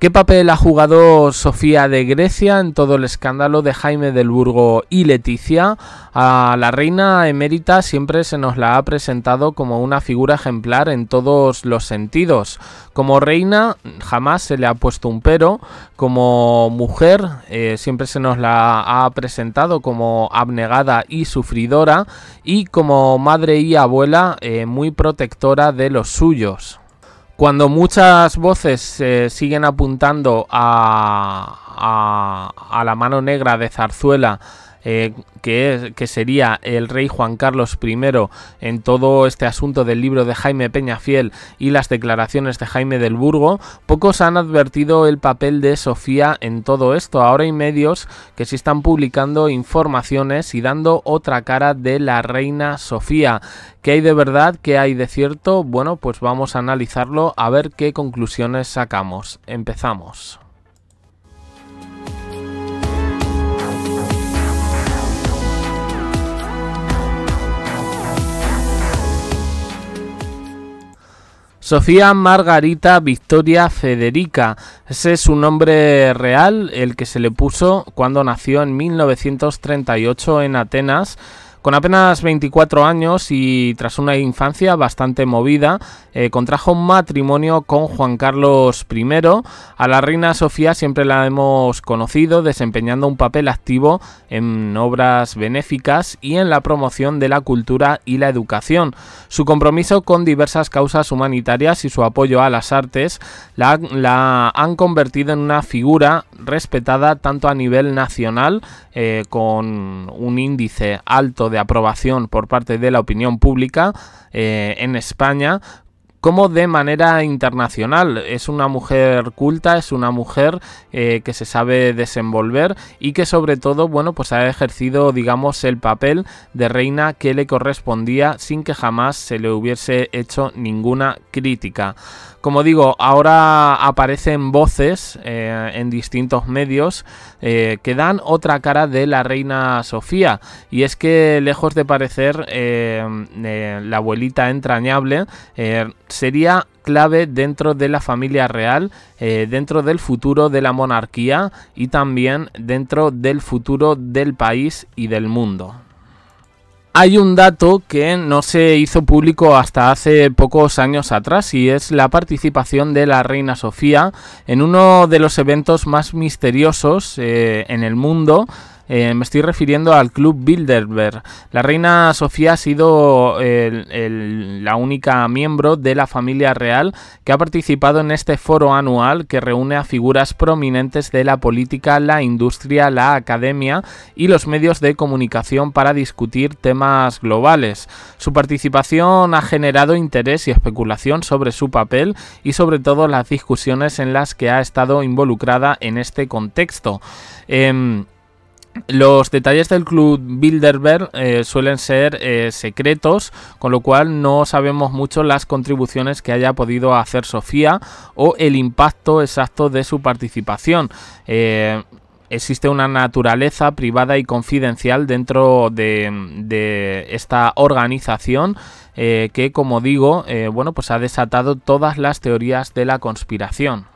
¿Qué papel ha jugado Sofía de Grecia en todo el escándalo de Jaime del Burgo y Leticia? A la reina emérita siempre se nos la ha presentado como una figura ejemplar en todos los sentidos. Como reina jamás se le ha puesto un pero, como mujer eh, siempre se nos la ha presentado como abnegada y sufridora y como madre y abuela eh, muy protectora de los suyos. Cuando muchas voces eh, siguen apuntando a la mano negra de Zarzuela eh, que, sería el rey Juan Carlos I en todo este asunto del libro de Jaime Peñafiel y las declaraciones de Jaime del Burgo, pocos han advertido el papel de Sofía en todo esto. Ahora hay medios que se están publicando informaciones y dando otra cara de la reina Sofía. ¿Qué hay de verdad? ¿Qué hay de cierto? Bueno, pues vamos a analizarlo a ver qué conclusiones sacamos. Empezamos. Sofía Margarita Victoria Federica. Ese es su nombre real, el que se le puso cuando nació en 1938 en Atenas con apenas 24 años y tras una infancia bastante movida, eh, contrajo matrimonio con Juan Carlos I. A la reina Sofía siempre la hemos conocido desempeñando un papel activo en obras benéficas y en la promoción de la cultura y la educación. Su compromiso con diversas causas humanitarias y su apoyo a las artes la, han convertido en una figura respetada tanto a nivel nacional eh, con un índice alto de aprobación por parte de la opinión pública eh, en España como de manera internacional. Es una mujer culta, es una mujer eh, que se sabe desenvolver y que sobre todo, bueno, pues ha ejercido, digamos, el papel de reina que le correspondía sin que jamás se le hubiese hecho ninguna crítica. Como digo, ahora aparecen voces eh, en distintos medios eh, que dan otra cara de la reina Sofía. Y es que, lejos de parecer eh, la abuelita entrañable, sería clave dentro de la familia real, dentro del futuro de la monarquía y también dentro del futuro del país y del mundo. Hay un dato que no se hizo público hasta hace pocos años atrás y es la participación de la reina Sofía en uno de los eventos más misteriosos eh, en el mundo eh, me estoy refiriendo al Club Bilderberg. La reina Sofía ha sido la única miembro de la familia real que ha participado en este foro anual que reúne a figuras prominentes de la política, la industria, la academia y los medios de comunicación para discutir temas globales. Su participación ha generado interés y especulación sobre su papel y sobre todo las discusiones en las que ha estado involucrada en este contexto. Eh, los detalles del club Bilderberg eh, suelen ser eh, secretos, con lo cual no sabemos mucho las contribuciones que haya podido hacer Sofía o el impacto exacto de su participación. Eh, existe una naturaleza privada y confidencial dentro de, de esta organización que, como digo, bueno, pues ha desatado todas las teorías de la conspiración.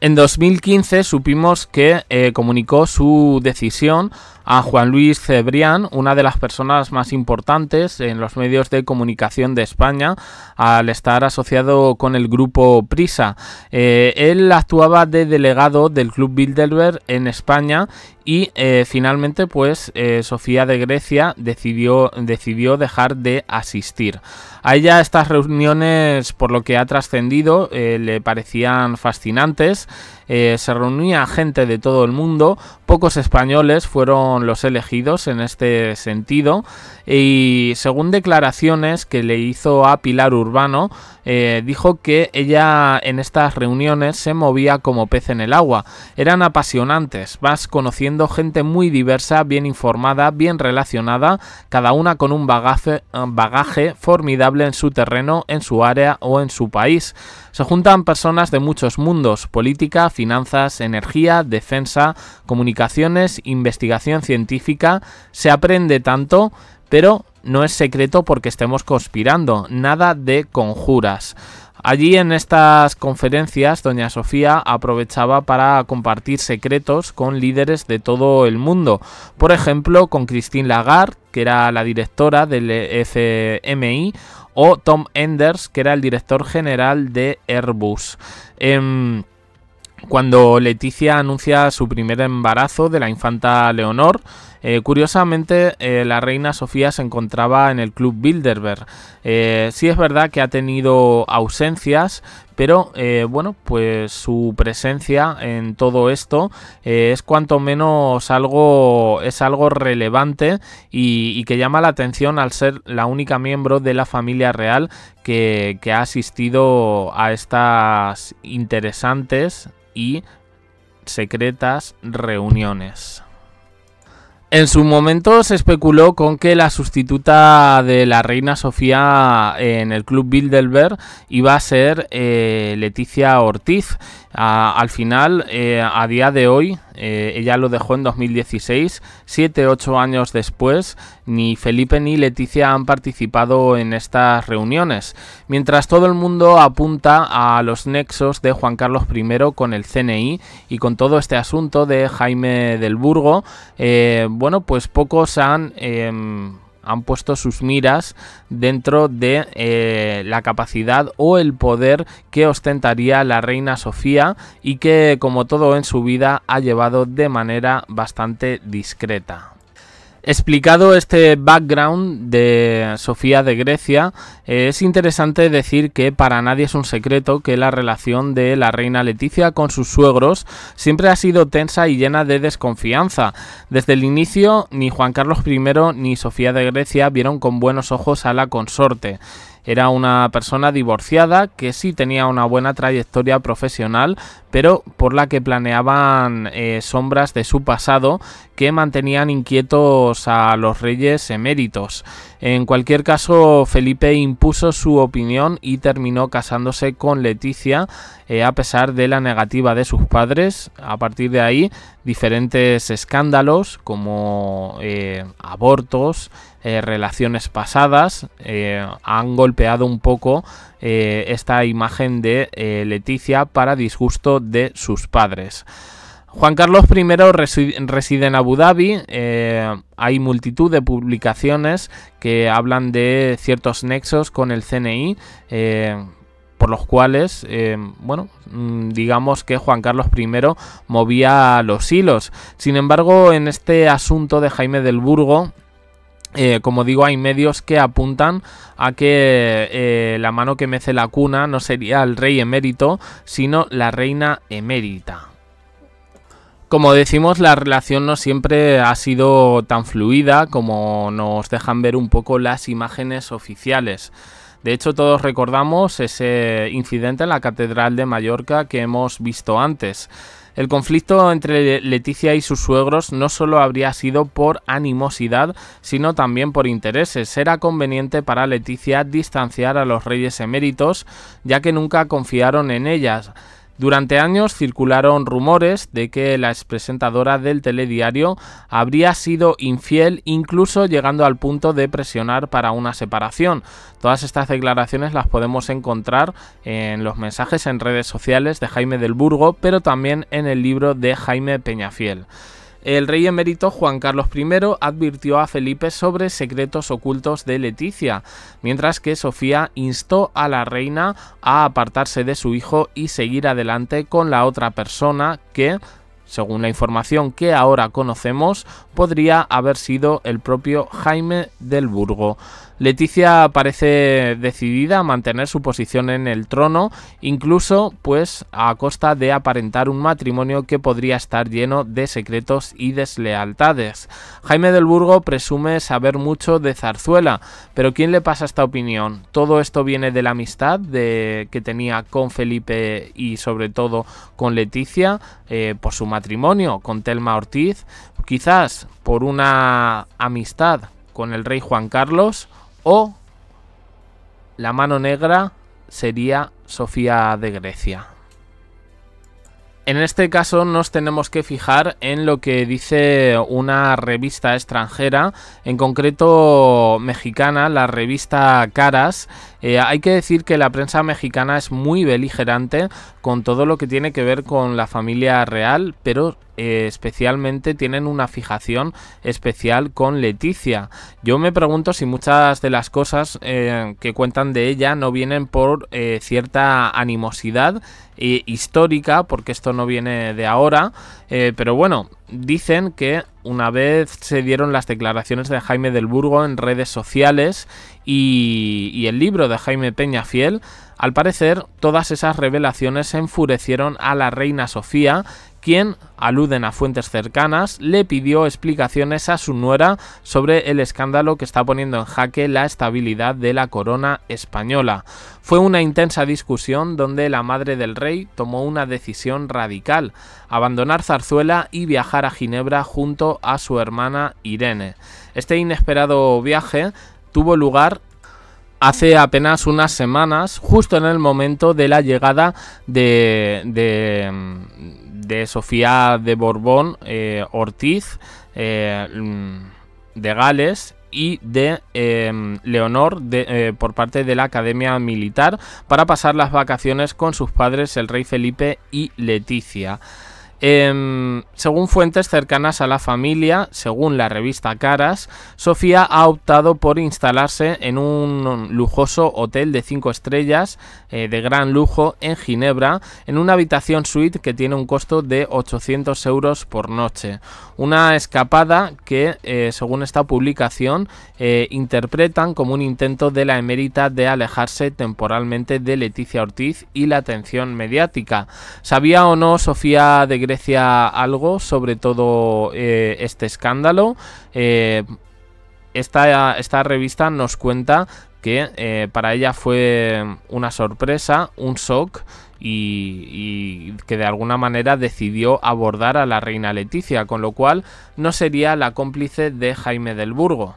En 2015 supimos que eh, comunicó su decisión a Juan Luis Cebrián, una de las personas más importantes en los medios de comunicación de España, al estar asociado con el grupo Prisa. Eh, él actuaba de delegado del Club Bilderberg en España y eh, finalmente pues Sofía de Grecia decidió, decidió dejar de asistir. A ella estas reuniones, por lo que ha trascendido, le parecían fascinantes eh, se reunía gente de todo el mundo Pocos españoles fueron los elegidos en este sentido y según declaraciones que le hizo a Pilar Urbano, eh, dijo que ella en estas reuniones se movía como pez en el agua. Eran apasionantes, vas conociendo gente muy diversa, bien informada, bien relacionada, cada una con un bagaje, bagaje formidable en su terreno, en su área o en su país. Se juntan personas de muchos mundos, política, finanzas, energía, defensa, comunicación, investigaciones, investigación científica, se aprende tanto, pero no es secreto porque estemos conspirando, nada de conjuras. Allí en estas conferencias, doña Sofía aprovechaba para compartir secretos con líderes de todo el mundo. Por ejemplo, con Christine Lagarde, que era la directora del FMI, e o Tom Enders, que era el director general de Airbus. Em, cuando Leticia anuncia su primer embarazo de la infanta Leonor eh, curiosamente, eh, la reina Sofía se encontraba en el club Bilderberg. Eh, sí es verdad que ha tenido ausencias, pero bueno, pues su presencia en todo esto es cuanto menos algo, es algo relevante y, que llama la atención al ser la única miembro de la familia real que ha asistido a estas interesantes y secretas reuniones. En su momento se especuló con que la sustituta de la reina Sofía eh, en el club Bilderberg iba a ser eh, Leticia Ortiz. Ah, al final, eh, a día de hoy, eh, ella lo dejó en 2016, 7-8 años después, ni Felipe ni Leticia han participado en estas reuniones, mientras todo el mundo apunta a los nexos de Juan Carlos I con el CNI y con todo este asunto de Jaime del Burgo, eh, bueno, pues pocos han em, han puesto sus miras dentro de eh, la capacidad o el poder que ostentaría la reina Sofía y que como todo en su vida ha llevado de manera bastante discreta. Explicado este background de Sofía de Grecia, eh, es interesante decir que para nadie es un secreto que la relación de la reina Leticia con sus suegros siempre ha sido tensa y llena de desconfianza. Desde el inicio, ni Juan Carlos I ni Sofía de Grecia vieron con buenos ojos a la consorte. Era una persona divorciada que sí tenía una buena trayectoria profesional, pero por la que planeaban eh, sombras de su pasado que mantenían inquietos a los reyes eméritos. En cualquier caso, Felipe impuso su opinión y terminó casándose con Leticia eh, a pesar de la negativa de sus padres. A partir de ahí, diferentes escándalos como eh, abortos, relaciones pasadas han golpeado un poco esta imagen de Leticia para disgusto de sus padres. Juan Carlos I reside en Abu Dhabi. Eh, hay multitud de publicaciones que hablan de ciertos nexos con el CNI. Eh, por los cuales, eh, bueno, mm, digamos que Juan Carlos I movía los hilos. Sin embargo, en este asunto de Jaime del Burgo, eh, como digo, hay medios que apuntan a que eh, la mano que mece la cuna no sería el rey emérito, sino la reina emérita. Como decimos, la relación no siempre ha sido tan fluida como nos dejan ver un poco las imágenes oficiales. De hecho, todos recordamos ese incidente en la Catedral de Mallorca que hemos visto antes. El conflicto entre Leticia y sus suegros no solo habría sido por animosidad, sino también por intereses. Era conveniente para Leticia distanciar a los reyes eméritos, ya que nunca confiaron en ellas. Durante años circularon rumores de que la expresentadora del telediario habría sido infiel incluso llegando al punto de presionar para una separación. Todas estas declaraciones las podemos encontrar en los mensajes en redes sociales de Jaime del Burgo, pero también en el libro de Jaime Peñafiel. El rey emérito Juan Carlos I advirtió a Felipe sobre secretos ocultos de Leticia, mientras que Sofía instó a la reina a apartarse de su hijo y seguir adelante con la otra persona que según la información que ahora conocemos, podría haber sido el propio Jaime del Burgo. Leticia parece decidida a mantener su posición en el trono, incluso pues a costa de aparentar un matrimonio que podría estar lleno de secretos y deslealtades. Jaime del Burgo presume saber mucho de zarzuela, pero ¿quién le pasa esta opinión? ¿Todo esto viene de la amistad de... que tenía con Felipe y sobre todo con Leticia eh, por su matrimonio? con Telma Ortiz, quizás por una amistad con el rey Juan Carlos o la mano negra sería Sofía de Grecia. En este caso nos tenemos que fijar en lo que dice una revista extranjera, en concreto mexicana, la revista Caras. Eh, hay que decir que la prensa mexicana es muy beligerante con todo lo que tiene que ver con la familia real, pero eh, especialmente tienen una fijación especial con Leticia. Yo me pregunto si muchas de las cosas eh, que cuentan de ella no vienen por eh, cierta animosidad histórica, porque esto no viene de ahora, pero bueno, dicen que una vez se dieron las declaraciones de Jaime del Burgo en redes sociales y, y el libro de Jaime Peña Fiel, al parecer, todas esas revelaciones enfurecieron a la reina Sofía, quien, aluden a fuentes cercanas, le pidió explicaciones a su nuera sobre el escándalo que está poniendo en jaque la estabilidad de la corona española. Fue una intensa discusión donde la madre del rey tomó una decisión radical, abandonar Zarzuela y viajar a Ginebra junto a su hermana Irene. Este inesperado viaje tuvo lugar hace apenas unas semanas, justo en el momento de la llegada de, Sofía de Borbón eh, Ortiz eh, de Gales y de eh, Leonor por parte de la Academia Militar para pasar las vacaciones con sus padres el rey Felipe y Leticia. Em, según fuentes cercanas a la familia, según la revista Caras, Sofía ha optado por instalarse en un lujoso hotel de 5 estrellas eh, de gran lujo en Ginebra, en una habitación suite que tiene un costo de 800 euros por noche. Una escapada que, eh, según esta publicación, eh, interpretan como un intento de la emérita de alejarse temporalmente de Leticia Ortiz y la atención mediática. ¿Sabía o no Sofía de algo sobre todo eh, este escándalo. Eh, esta, revista nos cuenta que eh, para ella fue una sorpresa, un shock y, y, que de alguna manera decidió abordar a la reina Leticia, con lo cual no sería la cómplice de Jaime del Burgo.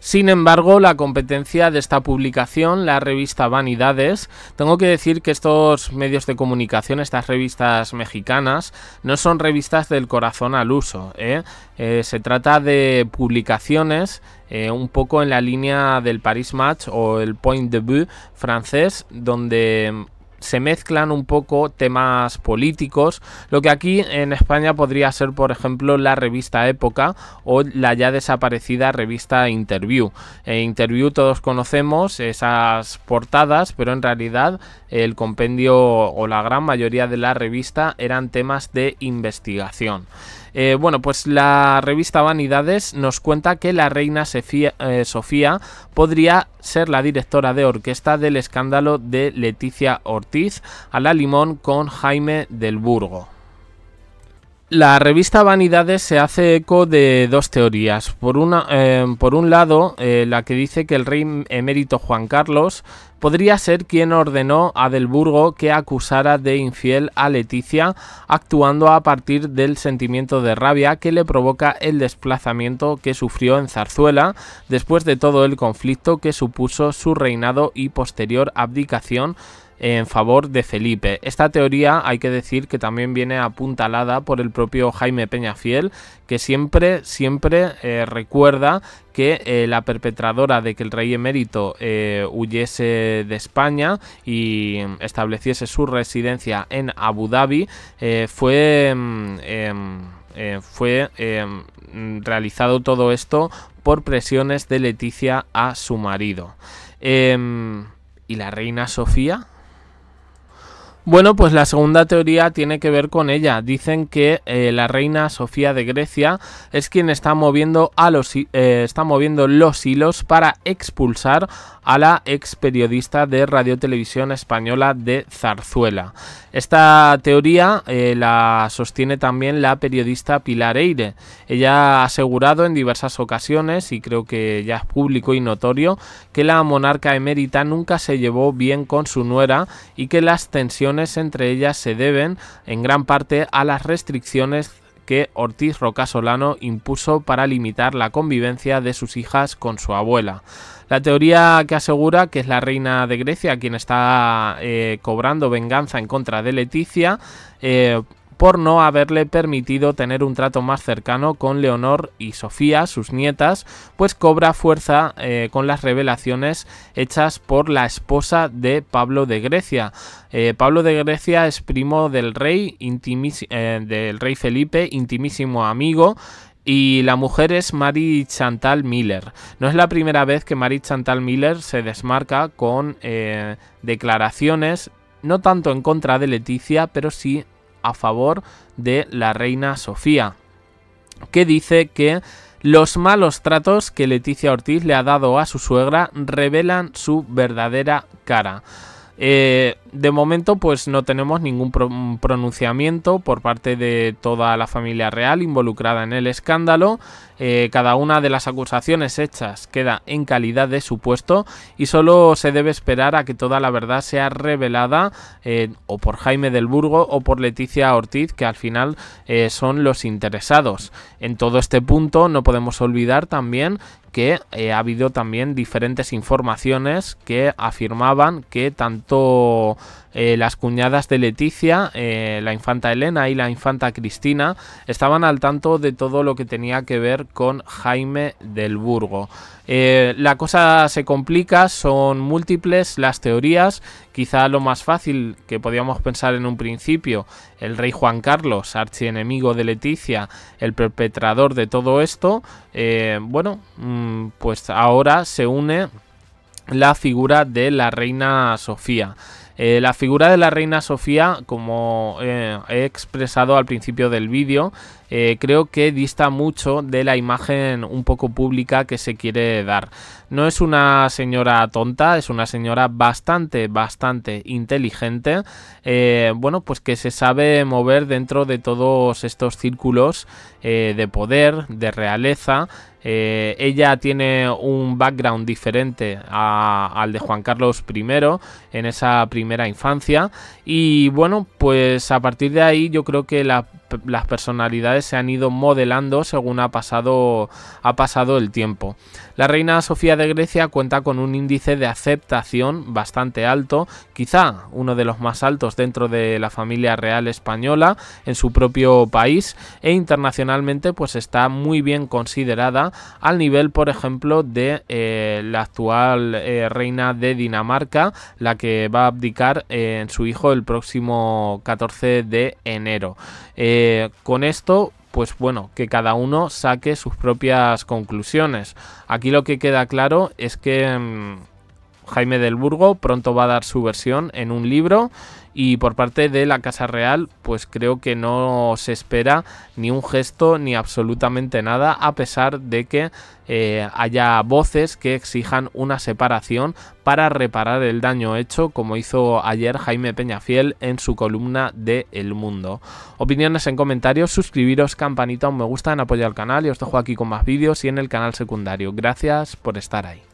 Sin embargo, la competencia de esta publicación, la revista Vanidades, tengo que decir que estos medios de comunicación, estas revistas mexicanas, no son revistas del corazón al uso. ¿eh? Eh, se trata de publicaciones eh, un poco en la línea del Paris Match o el Point de Vue francés, donde se mezclan un poco temas políticos, lo que aquí en España podría ser, por ejemplo, la revista Época o la ya desaparecida revista Interview. Interview todos conocemos esas portadas, pero en realidad el compendio o la gran mayoría de la revista eran temas de investigación. Eh, bueno, pues la revista Vanidades nos cuenta que la reina Sofía, eh, Sofía podría ser la directora de orquesta del escándalo de Leticia Ortiz a la limón con Jaime del Burgo. La revista Vanidades se hace eco de dos teorías. Por, una, em, por un lado, eh, la que dice que el rey emérito Juan Carlos podría ser quien ordenó a Delburgo que acusara de infiel a Leticia, actuando a partir del sentimiento de rabia que le provoca el desplazamiento que sufrió en Zarzuela después de todo el conflicto que supuso su reinado y posterior abdicación en favor de Felipe. Esta teoría hay que decir que también viene apuntalada por el propio Jaime Peñafiel, que siempre, siempre eh, recuerda que eh, la perpetradora de que el rey emérito eh, huyese de España y estableciese su residencia en Abu Dhabi fue... Mm, em, fue em, realizado todo esto por presiones de Leticia a su marido. Em, ¿Y la reina Sofía? Bueno, pues la segunda teoría tiene que ver con ella. Dicen que eh, la reina Sofía de Grecia es quien está moviendo, a los, eh, está moviendo los hilos para expulsar a la ex periodista de Radio Televisión Española de Zarzuela. Esta teoría eh, la sostiene también la periodista Pilar Eire. Ella ha asegurado en diversas ocasiones, y creo que ya es público y notorio, que la monarca emérita nunca se llevó bien con su nuera y que las tensiones entre ellas se deben en gran parte a las restricciones que Ortiz Rocasolano impuso para limitar la convivencia de sus hijas con su abuela. La teoría que asegura que es la reina de Grecia quien está eh, cobrando venganza en contra de Leticia eh, por no haberle permitido tener un trato más cercano con Leonor y Sofía, sus nietas, pues cobra fuerza eh, con las revelaciones hechas por la esposa de Pablo de Grecia. Eh, Pablo de Grecia es primo del rey, eh, del rey Felipe, intimísimo amigo, y la mujer es Marie Chantal Miller. No es la primera vez que Marie Chantal Miller se desmarca con declaraciones, no tanto en contra de Leticia, pero sí a favor de la reina Sofía, que dice que los malos tratos que Leticia Ortiz le ha dado a su suegra revelan su verdadera cara. Eh, de momento, pues no tenemos ningún pronunciamiento por parte de toda la familia real involucrada en el escándalo. Eh, cada una de las acusaciones hechas queda en calidad de supuesto y solo se debe esperar a que toda la verdad sea revelada eh, o por Jaime del Burgo o por Leticia Ortiz, que al final son los interesados. En todo este punto no podemos olvidar también que eh, ha habido también diferentes informaciones que afirmaban que tanto eh, las cuñadas de Leticia, eh, la infanta Elena y la infanta Cristina estaban al tanto de todo lo que tenía que ver con Jaime del Burgo. la cosa se complica, son múltiples las teorías, quizá lo más fácil que podíamos pensar en un principio, el rey Juan Carlos, archienemigo de Leticia, el perpetrador de todo esto, bueno, mm, pues ahora se une la figura de la reina Sofía. Eh, la figura de la reina Sofía, como eh, he expresado al principio del vídeo, eh, creo que dista mucho de la imagen un poco pública que se quiere dar. No es una señora tonta, es una señora bastante, bastante inteligente, eh, bueno, pues que se sabe mover dentro de todos estos círculos eh, de poder, de realeza, ella tiene un background diferente al de Juan Carlos I en esa primera infancia. Y bueno, pues a partir de ahí yo creo que la las personalidades se han ido modelando según ha pasado, ha pasado el tiempo. La reina Sofía de Grecia cuenta con un índice de aceptación bastante alto, quizá uno de los más altos dentro de la familia real española en su propio país e internacionalmente pues está muy bien considerada al nivel por ejemplo de eh, la actual eh, reina de Dinamarca, la que va a abdicar eh, en su hijo el próximo 14 de enero. Eh, con esto, pues bueno, que cada uno saque sus propias conclusiones. Aquí lo que queda claro es que... Mm, Jaime del Burgo pronto va a dar su versión en un libro y por parte de la Casa Real pues creo que no se espera ni un gesto ni absolutamente nada a pesar de que eh, haya voces que exijan una separación para reparar el daño hecho como hizo ayer Jaime Peñafiel en su columna de El Mundo. Opiniones en comentarios, suscribiros, campanita, un me gusta, en apoyo al canal y os dejo aquí con más vídeos y en el canal secundario. Gracias por estar ahí.